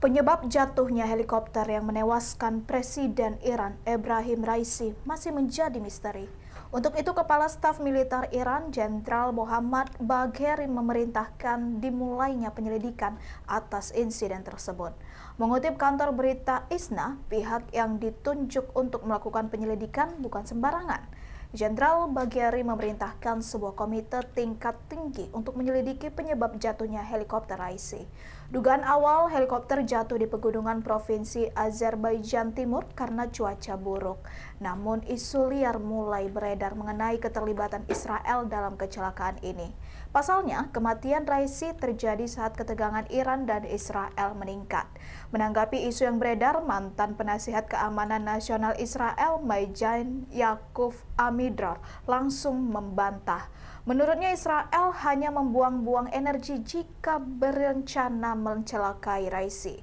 Penyebab jatuhnya helikopter yang menewaskan Presiden Iran Ebrahim Raisi masih menjadi misteri. Untuk itu, Kepala Staf Militer Iran, Jenderal Muhammad Bagherin memerintahkan dimulainya penyelidikan atas insiden tersebut. Mengutip kantor berita ISNA, pihak yang ditunjuk untuk melakukan penyelidikan bukan sembarangan. Jenderal Bagiari memerintahkan sebuah komite tingkat tinggi untuk menyelidiki penyebab jatuhnya helikopter Raisi. Dugaan awal helikopter jatuh di pegunungan Provinsi Azerbaijan Timur karena cuaca buruk. Namun isu liar mulai beredar mengenai keterlibatan Israel dalam kecelakaan ini. Pasalnya, kematian Raisi terjadi saat ketegangan Iran dan Israel meningkat. Menanggapi isu yang beredar, mantan penasihat keamanan nasional Israel, Majan Yakov Amin Midrar langsung membantah. Menurutnya Israel hanya membuang-buang energi jika berencana mencelakai Raisi.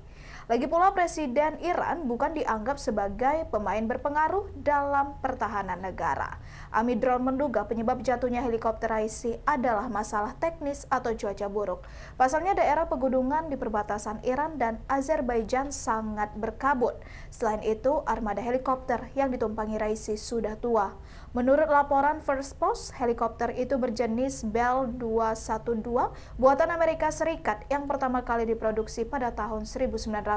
Lagi pula Presiden Iran bukan dianggap sebagai pemain berpengaruh dalam pertahanan negara. Amidron menduga penyebab jatuhnya helikopter Raisi adalah masalah teknis atau cuaca buruk. Pasalnya daerah pegunungan di perbatasan Iran dan Azerbaijan sangat berkabut. Selain itu, armada helikopter yang ditumpangi Raisi sudah tua. Menurut laporan First Post, helikopter itu berjenis Bell 212 buatan Amerika Serikat yang pertama kali diproduksi pada tahun 1900